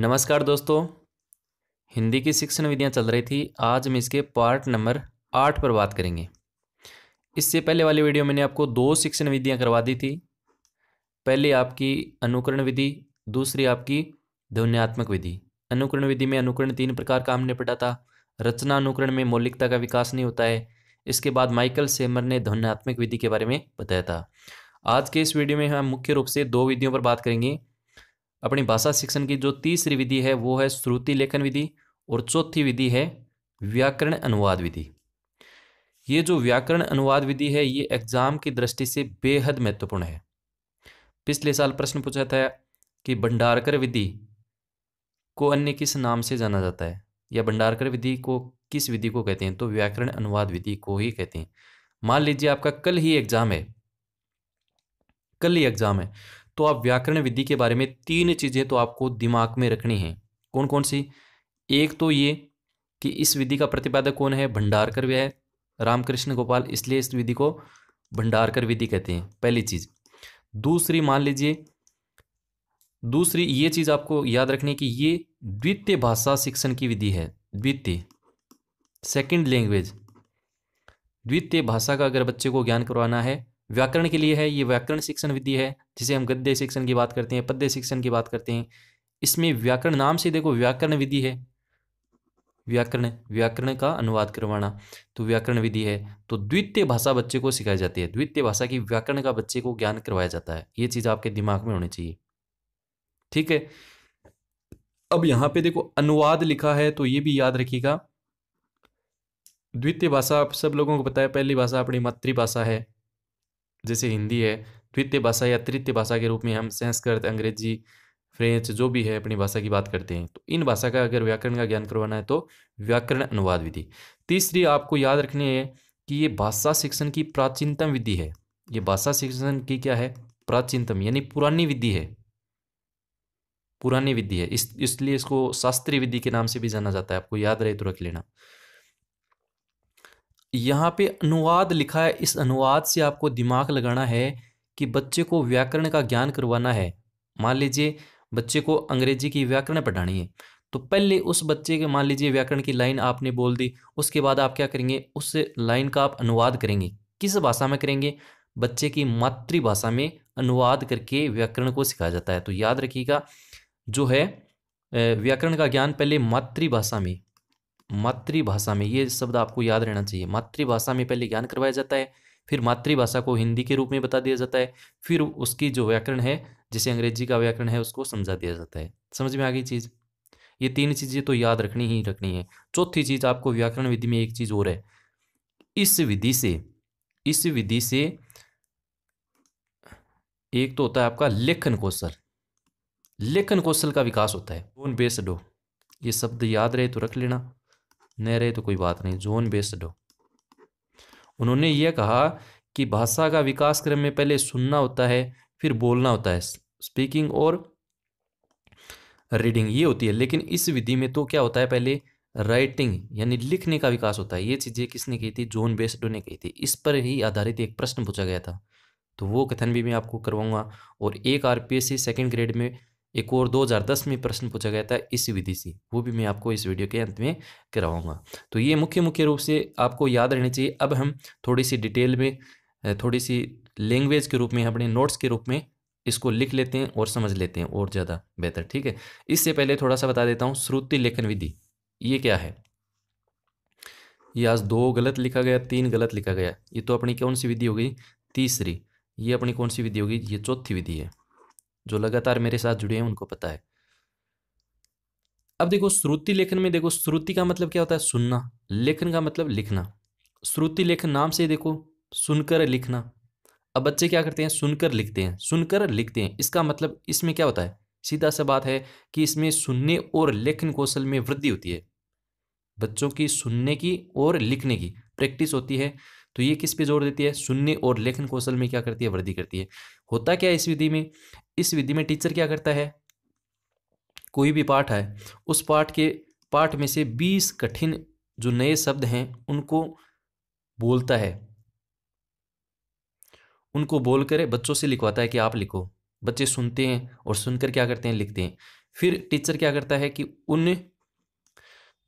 नमस्कार दोस्तों हिंदी की शिक्षण विधियाँ चल रही थी आज हम इसके पार्ट नंबर आठ पर बात करेंगे इससे पहले वाली वीडियो मैंने आपको दो शिक्षण विधियाँ करवा दी थी पहले आपकी अनुकरण विधि दूसरी आपकी ध्वन्यात्मक विधि अनुकरण विधि में अनुकरण तीन प्रकार का हमने पढ़ा था रचना अनुकरण में मौलिकता का विकास नहीं होता है इसके बाद माइकल सेमर ने ध्वन्यात्मक विधि के बारे में बताया था आज के इस वीडियो में हम मुख्य रूप से दो विधियों पर बात करेंगे अपनी भाषा शिक्षण की जो तीसरी विधि है वो है श्रुति लेखन विधि और चौथी विधि है व्याकरण अनुवाद विधि ये जो व्याकरण अनुवाद विधि है ये एग्जाम की दृष्टि से बेहद महत्वपूर्ण है पिछले साल प्रश्न पूछा था कि भंडारकर विधि को अन्य किस नाम से जाना जाता है या भंडारकर विधि को किस विधि को कहते हैं तो व्याकरण अनुवाद विधि को ही कहते हैं मान लीजिए आपका कल ही एग्जाम है कल ही एग्जाम है तो आप व्याकरण विधि के बारे में तीन चीज़ें तो आपको दिमाग में रखनी है कौन कौन सी एक तो ये कि इस विधि का प्रतिपादक कौन है भंडारकर है रामकृष्ण गोपाल इसलिए इस विधि को भंडारकर विधि कहते हैं पहली चीज़ दूसरी मान लीजिए दूसरी ये चीज़ आपको याद रखनी कि ये द्वितीय भाषा शिक्षण की विधि है द्वितीय सेकंड लैंग्वेज द्वितीय भाषा का अगर बच्चे को ज्ञान करवाना है व्याकरण के लिए है ये व्याकरण शिक्षण विधि है जिसे हम गद्य शिक्षण की बात करते हैं पद्य शिक्षण की बात करते हैं इसमें व्याकरण नाम से देखो व्याकरण विधि है व्याकरण व्याकरण का अनुवाद करवाना तो व्याकरण विधि है तो द्वितीय भाषा बच्चे को सिखाई जाती है द्वितीय भाषा की व्याकरण का बच्चे को ज्ञान करवाया जाता है ये चीज़ आपके दिमाग में होनी चाहिए ठीक है अब यहाँ पे देखो अनुवाद लिखा है तो ये भी याद रखिएगा द्वितीय भाषा आप सब लोगों को पता है पहली भाषा अपनी मातृभाषा है जैसे हिंदी है द्वितीय भाषा या तृतीय भाषा के रूप में हम संस्कृत अंग्रेजी फ्रेंच जो भी है अपनी भाषा की बात करते हैं तो इन भाषा का अगर व्याकरण का ज्ञान करवाना है तो व्याकरण अनुवाद विधि तीसरी आपको याद रखनी है कि ये भाषा शिक्षण की प्राचीनतम विधि है ये भाषा शिक्षण की क्या है प्राचीनतम यानी पुरानी विधि है पुरानी विधि है इस इसलिए इसको शास्त्रीय विधि के नाम से भी जाना जाता है आपको याद रहे तो रख लेना यहाँ पे अनुवाद लिखा है इस अनुवाद से आपको दिमाग लगाना है कि बच्चे को व्याकरण का ज्ञान करवाना है मान लीजिए बच्चे को अंग्रेजी की व्याकरण पढ़ानी है तो पहले उस बच्चे के मान लीजिए व्याकरण की लाइन आपने बोल दी उसके बाद आप क्या करेंगे उस लाइन का आप अनुवाद करेंगे किस भाषा में करेंगे बच्चे की मातृभाषा में अनुवाद करके व्याकरण को सिखाया जाता है तो याद रखिएगा जो है व्याकरण का ज्ञान पहले मातृभाषा में मातृभाषा में ये शब्द आपको याद रहना चाहिए मातृभाषा में पहले ज्ञान करवाया जाता है फिर मातृभाषा को हिंदी के रूप में बता दिया जाता है फिर उसकी जो व्याकरण है जिसे अंग्रेजी का व्याकरण है उसको समझा दिया जाता है समझ में आ गई चीज़ ये तीन चीज़ें तो याद रखनी ही रखनी है चौथी चीज़ आपको व्याकरण विधि में एक चीज़ और है इस विधि से इस विधि से एक तो होता है आपका लेखन कौशल लेखन कौशल का विकास होता है बेस्ड हो ये शब्द याद रहे तो रख लेना नहीं रहे तो कोई बात नहीं जोन बेस्ड हो उन्होंने यह कहा कि भाषा का विकास क्रम में पहले सुनना होता है फिर बोलना होता है स्पीकिंग और रीडिंग ये होती है लेकिन इस विधि में तो क्या होता है पहले राइटिंग यानी लिखने का विकास होता है ये चीज़ें किसने कही थी जोन बेस्डो ने कही थी इस पर ही आधारित एक प्रश्न पूछा गया था तो वो कथन भी मैं आपको करवाऊंगा और एक आर पी सेकेंड ग्रेड में एक और 2010 में प्रश्न पूछा गया था इसी विधि से वो भी मैं आपको इस वीडियो के अंत में कराऊंगा तो ये मुख्य मुख्य रूप से आपको याद रहनी चाहिए अब हम थोड़ी सी डिटेल में थोड़ी सी लैंग्वेज के रूप में अपने नोट्स के रूप में इसको लिख लेते हैं और समझ लेते हैं और ज़्यादा बेहतर ठीक है इससे पहले थोड़ा सा बता देता हूँ श्रुति लेखन विधि ये क्या है ये आज दो गलत लिखा गया तीन गलत लिखा गया ये तो अपनी कौन सी विधि हो गई तीसरी ये अपनी कौन सी विधि होगी ये चौथी विधि है जो लगातार मेरे साथ जुड़े हैं उनको पता है अब देखो श्रुति लेखन में देखो श्रुति का मतलब क्या होता है सुनना लेखन का मतलब लिखना श्रुति लेखन नाम से देखो सुनकर लिखना अब बच्चे क्या करते हैं सुनकर लिखते हैं सुनकर लिखते हैं इसका मतलब इसमें क्या होता है सीधा सा बात है कि इसमें सुनने और लेखन कौशल में वृद्धि होती है बच्चों की सुनने की और लिखने की प्रैक्टिस होती है तो ये किस पे जोर देती है सुनने और लेखन कौशल में क्या करती है वृद्धि करती है होता क्या है इस विधि में इस विधि में टीचर क्या करता है कोई भी पाठ है उस पाठ के पाठ में से बीस कठिन जो नए शब्द हैं उनको बोलता है उनको बोल कर बच्चों से लिखवाता है कि आप लिखो बच्चे सुनते हैं और सुनकर क्या करते हैं लिखते हैं फिर टीचर क्या करता है कि उन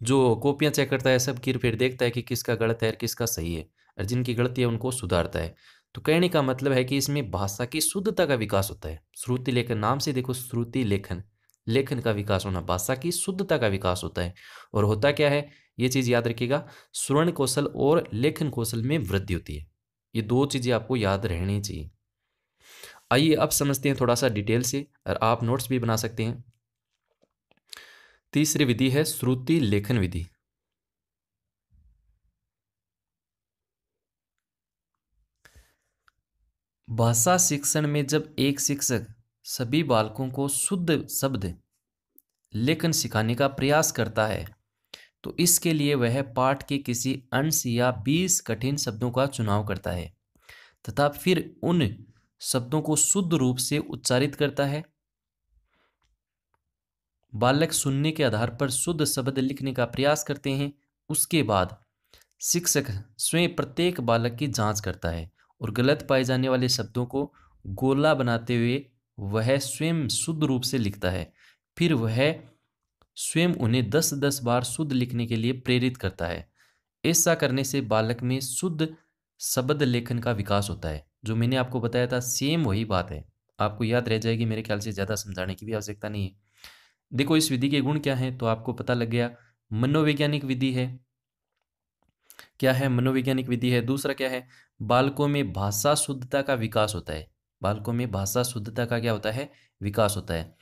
जो कॉपियां चेक करता है सब की फिर देखता है कि किसका गलत है किसका सही है और जिनकी गलती है उनको सुधारता है तो कहने का मतलब है कि इसमें भाषा की शुद्धता का विकास होता है श्रुति लेखन नाम से देखो श्रुति लेखन लेखन का विकास होना भाषा की शुद्धता का विकास होता है और होता क्या है ये चीज़ याद रखिएगा स्वर्ण कौशल और लेखन कौशल में वृद्धि होती है ये दो चीज़ें आपको याद रहनी चाहिए आइए अब समझते हैं थोड़ा सा डिटेल से और आप नोट्स भी बना सकते हैं तीसरी विधि है श्रुति लेखन विधि भाषा शिक्षण में जब एक शिक्षक सभी बालकों को शुद्ध शब्द लेखन सिखाने का प्रयास करता है तो इसके लिए वह पाठ के किसी अंश या बीस कठिन शब्दों का चुनाव करता है तथा फिर उन शब्दों को शुद्ध रूप से उच्चारित करता है बालक सुनने के आधार पर शुद्ध शब्द लिखने का प्रयास करते हैं उसके बाद शिक्षक स्वयं प्रत्येक बालक की जांच करता है और गलत पाए जाने वाले शब्दों को गोला बनाते हुए वह स्वयं शुद्ध रूप से लिखता है फिर वह स्वयं उन्हें दस दस बार शुद्ध लिखने के लिए प्रेरित करता है ऐसा करने से बालक में शुद्ध शब्द लेखन का विकास होता है जो मैंने आपको बताया था सेम वही बात है आपको याद रह जाएगी मेरे ख्याल से ज़्यादा समझाने की भी आवश्यकता नहीं है देखो इस विधि के गुण क्या हैं तो आपको पता लग गया मनोवैज्ञानिक विधि है क्या है मनोवैज्ञानिक विधि है दूसरा क्या है बालकों में भाषा शुद्धता का विकास होता है बालकों में भाषा शुद्धता का क्या होता है विकास होता है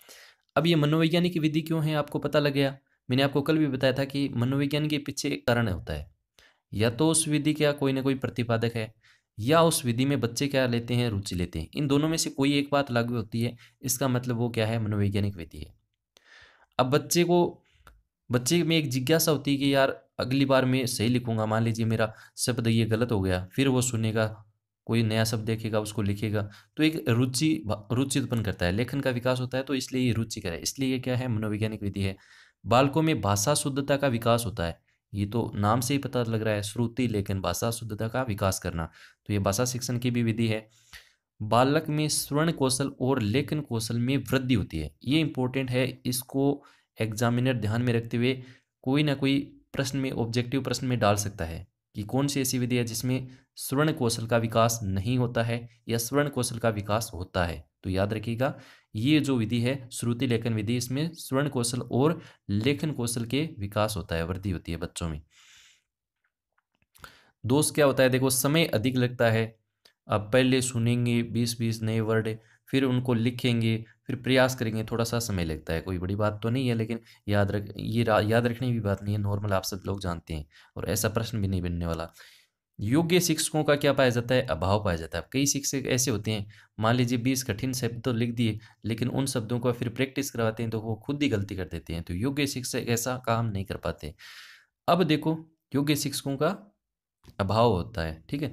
अब ये मनोवैज्ञानिक विधि क्यों है आपको पता लग गया मैंने आपको कल भी बताया था कि मनोविज्ञान के पीछे एक कारण होता है या तो उस विधि का कोई ना कोई प्रतिपादक है या उस विधि में बच्चे क्या लेते हैं रुचि लेते हैं इन दोनों में से कोई एक बात लागू होती है इसका मतलब वो क्या है मनोवैज्ञानिक विधि है अब बच्चे को बच्चे में एक जिज्ञासा होती है कि यार अगली बार मैं सही लिखूंगा मान लीजिए मेरा शब्द ये गलत हो गया फिर वो सुनेगा कोई नया शब्द देखेगा उसको लिखेगा तो एक रुचि रुचि उत्पन्न करता है लेखन का विकास होता है तो इसलिए ये रुचि करे इसलिए ये क्या है मनोवैज्ञानिक विधि है बालकों में भाषा शुद्धता का विकास होता है ये तो नाम से ही पता लग रहा है श्रुति लेखन भाषा शुद्धता का विकास करना तो ये भाषा शिक्षण की भी विधि है बालक में स्वर्ण कौशल और लेखन कौशल में वृद्धि होती है ये इंपॉर्टेंट है इसको एग्जामिनर ध्यान में रखते हुए कोई ना कोई प्रश्न में ऑब्जेक्टिव प्रश्न में डाल सकता है कि कौन सी ऐसी विधि है जिसमें स्वर्ण कौशल का विकास नहीं होता है या स्वर्ण कौशल का विकास होता है तो याद रखिएगा ये जो विधि है श्रुति लेखन विधि इसमें स्वर्ण कौशल और लेखन कौशल के विकास होता है वृद्धि होती है बच्चों में दोष क्या होता है देखो समय अधिक लगता है आप पहले सुनेंगे बीस बीस नए वर्ड फिर उनको लिखेंगे फिर प्रयास करेंगे थोड़ा सा समय लगता है कोई बड़ी बात तो नहीं है लेकिन याद रख ये याद रखने की बात नहीं है नॉर्मल आप सब लोग जानते हैं और ऐसा प्रश्न भी नहीं बनने वाला योग्य शिक्षकों का क्या पाया जाता है अभाव पाया जाता है कई शिक्षक ऐसे होते हैं मान लीजिए बीस कठिन शब्द तो लिख दिए लेकिन उन शब्दों को फिर प्रैक्टिस करवाते हैं तो वो खुद ही गलती कर देते हैं तो योग्य शिक्षक ऐसा काम नहीं कर पाते अब देखो योग्य शिक्षकों का अभाव होता है ठीक है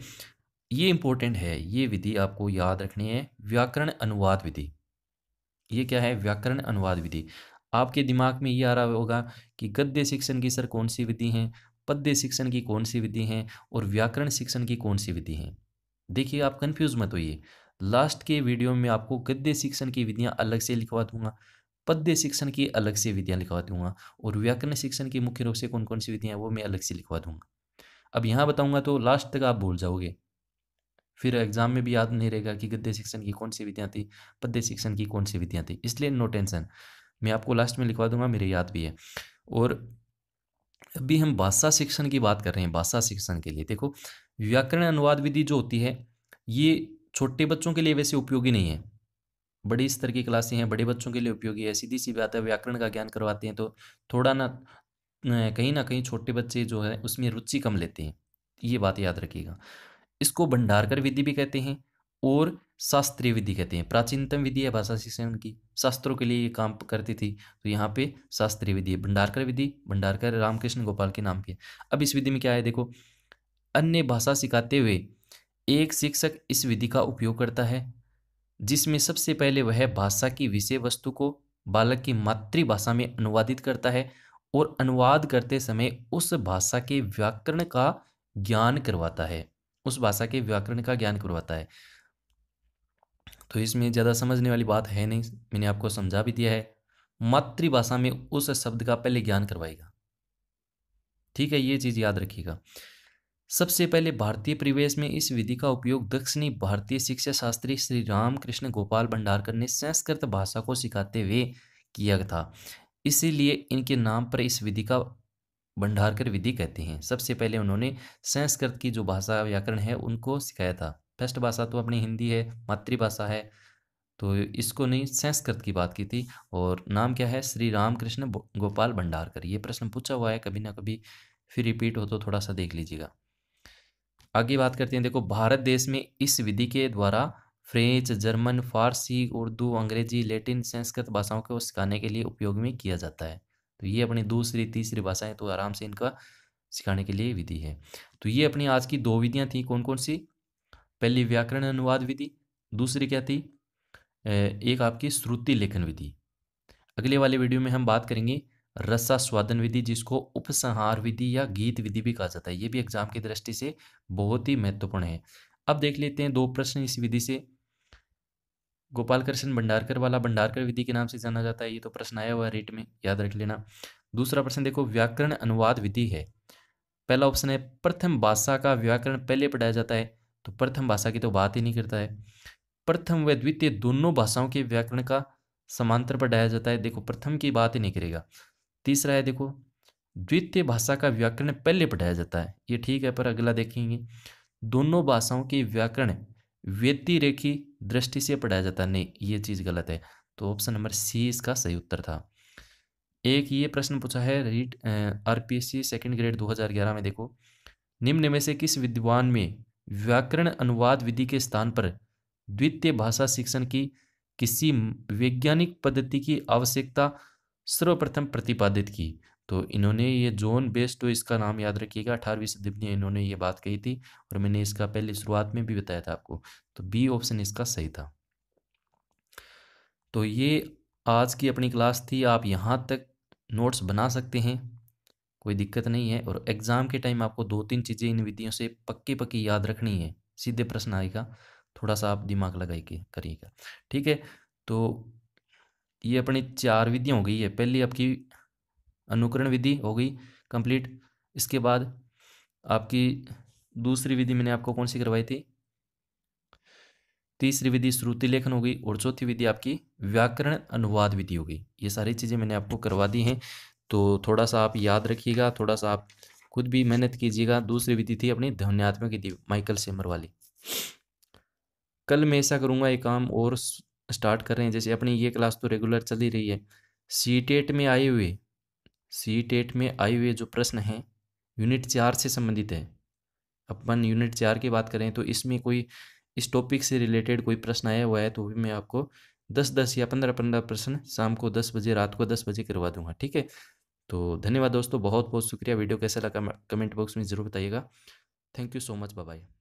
ये इंपॉर्टेंट है ये विधि आपको याद रखनी है व्याकरण अनुवाद विधि ये क्या है व्याकरण अनुवाद विधि आपके दिमाग में ये आ रहा होगा कि गद्य शिक्षण की सर कौन सी विधि है पद्य शिक्षण की कौन सी विधि है और व्याकरण शिक्षण की कौन सी विधि है देखिए आप कंफ्यूज मत होइए लास्ट के वीडियो में आपको गद्य शिक्षण की विधियाँ अलग से लिखवा दूंगा पद्य शिक्षण की अलग से विधियाँ लिखवा दूंगा और व्याकरण शिक्षण की मुख्य रूप से कौन कौन सी विधियाँ वो मैं अलग से लिखवा दूंगा अब यहाँ बताऊँगा तो लास्ट तक आप भूल जाओगे फिर एग्ज़ाम में भी याद नहीं रहेगा कि गद्य शिक्षण की कौन सी विधियाँ थी पद्य शिक्षण की कौन सी विधियाँ थी इसलिए नो टेंशन मैं आपको लास्ट में लिखवा दूंगा मेरे याद भी है और अभी हम भाषा शिक्षण की बात कर रहे हैं भाषा शिक्षण के लिए देखो व्याकरण अनुवाद विधि जो होती है ये छोटे बच्चों के लिए वैसे उपयोगी नहीं है बड़े स्तर की क्लासें हैं बड़े बच्चों के लिए उपयोगी है सीधी सी बात है व्याकरण का ज्ञान करवाते हैं तो थोड़ा ना कहीं ना कहीं छोटे बच्चे जो है उसमें रुचि कम लेते हैं ये बात याद रखिएगा इसको भंडारकर विधि भी कहते हैं और शास्त्रीय विधि कहते हैं प्राचीनतम विधि है भाषा शिक्षण की शास्त्रों के लिए ये काम करती थी तो यहाँ पे शास्त्रीय विधि है भंडारकर विधि भंडारकर रामकृष्ण गोपाल के नाम की अब इस विधि में क्या है देखो अन्य भाषा सिखाते हुए एक शिक्षक इस विधि का उपयोग करता है जिसमें सबसे पहले वह भाषा की विषय वस्तु को बालक की मातृभाषा में अनुवादित करता है और अनुवाद करते समय उस भाषा के व्याकरण का ज्ञान करवाता है उस भाषा के व्याकरण का ज्ञान करवाता है तो इसमें ज़्यादा समझने वाली बात है नहीं मैंने आपको समझा भी दिया है मातृभाषा में उस शब्द का पहले ज्ञान करवाएगा ठीक है ये चीज़ याद रखिएगा सबसे पहले भारतीय परिवेश में इस विधि का उपयोग दक्षिणी भारतीय शिक्षा शास्त्री श्री रामकृष्ण गोपाल भंडारकर ने संस्कृत भाषा को सिखाते हुए किया था इसीलिए इनके नाम पर इस विधि का भंडारकर विधि कहते हैं सबसे पहले उन्होंने संस्कृत की जो भाषा व्याकरण है उनको सिखाया था फर्स्ट भाषा तो अपनी हिंदी है मातृभाषा है तो इसको नहीं संस्कृत की बात की थी और नाम क्या है श्री रामकृष्ण गोपाल भंडारकर ये प्रश्न पूछा हुआ है कभी ना कभी फिर रिपीट हो तो थोड़ा सा देख लीजिएगा आगे बात करते हैं देखो भारत देश में इस विधि के द्वारा फ्रेंच जर्मन फारसी उर्दू अंग्रेजी लैटिन संस्कृत भाषाओं को सिखाने के लिए उपयोग में किया जाता है तो ये अपनी दूसरी तीसरी भाषाएं तो आराम से इनका सिखाने के लिए विधि है तो ये अपनी आज की दो विधियाँ थी कौन कौन सी पहली व्याकरण अनुवाद विधि दूसरी क्या थी एक आपकी श्रुति लेखन विधि अगले वाले वीडियो में हम बात करेंगे रसा स्वादन विधि जिसको उपसंहार विधि या गीत विधि भी कहा जाता है ये भी एग्जाम की दृष्टि से बहुत ही महत्वपूर्ण है अब देख लेते हैं दो प्रश्न इस विधि से गोपाल कृष्ण भंडारकर वाला भंडारकर विधि के नाम से जाना जाता है ये तो प्रश्न आया हुआ रेट में याद रख लेना दूसरा प्रश्न देखो व्याकरण अनुवाद विधि है पहला ऑप्शन है प्रथम भाषा का व्याकरण पहले पढ़ाया जाता है तो प्रथम भाषा की तो बात ही नहीं करता है प्रथम व द्वितीय दोनों भाषाओं के व्याकरण का समांतर पढ़ाया जाता है देखो प्रथम की बात ही नहीं करेगा तीसरा है देखो द्वितीय भाषा का व्याकरण पहले पढ़ाया जाता है ये ठीक है पर अगला देखेंगे दोनों भाषाओं के व्याकरण व्यतिरेखी दृष्टि से पढ़ाया जाता है नहीं ये चीज़ गलत है तो ऑप्शन नंबर सी इसका सही उत्तर था एक ये प्रश्न पूछा है रीट आर पी ग्रेड 2011 में देखो निम्न में से किस विद्वान में व्याकरण अनुवाद विधि के स्थान पर द्वितीय भाषा शिक्षण की किसी वैज्ञानिक पद्धति की आवश्यकता सर्वप्रथम प्रतिपादित की तो इन्होंने ये जोन बेस्ड तो इसका नाम याद रखिएगा अठारहवीं सदी में इन्होंने ये बात कही थी और मैंने इसका पहले शुरुआत में भी बताया था आपको तो बी ऑप्शन इसका सही था तो ये आज की अपनी क्लास थी आप यहाँ तक नोट्स बना सकते हैं कोई दिक्कत नहीं है और एग्ज़ाम के टाइम आपको दो तीन चीज़ें इन विधियों से पक्की पक्की याद रखनी है सीधे प्रश्न आएगा थोड़ा सा आप दिमाग लगाई के करिएगा ठीक है तो ये अपनी चार विधियाँ हो गई है पहली आपकी अनुकरण विधि हो गई कंप्लीट इसके बाद आपकी दूसरी विधि मैंने आपको कौन सी करवाई थी तीसरी विधि श्रुति लेखन हो गई और चौथी विधि आपकी व्याकरण अनुवाद विधि होगी ये सारी चीज़ें मैंने आपको करवा दी हैं तो थोड़ा सा आप याद रखिएगा थोड़ा सा आप खुद भी मेहनत कीजिएगा दूसरी विधि थी अपनी ध्वनियात्मक विधि माइकल सेमर वाली कल मैं ऐसा करूँगा ये काम और स्टार्ट कर रहे हैं जैसे अपनी ये क्लास तो रेगुलर चल ही रही है सी e में आए हुए सी टेट में आए हुए जो प्रश्न हैं यूनिट चार से संबंधित है अपन यूनिट चार की बात करें तो इसमें कोई इस टॉपिक से रिलेटेड कोई प्रश्न आया हुआ है तो भी मैं आपको दस दस या पंद्रह पंद्रह प्रश्न शाम को दस बजे रात को दस बजे करवा दूंगा ठीक है तो धन्यवाद दोस्तों बहुत बहुत शुक्रिया वीडियो कैसा लगा कमेंट बॉक्स में ज़रूर बताइएगा thank you so much Babai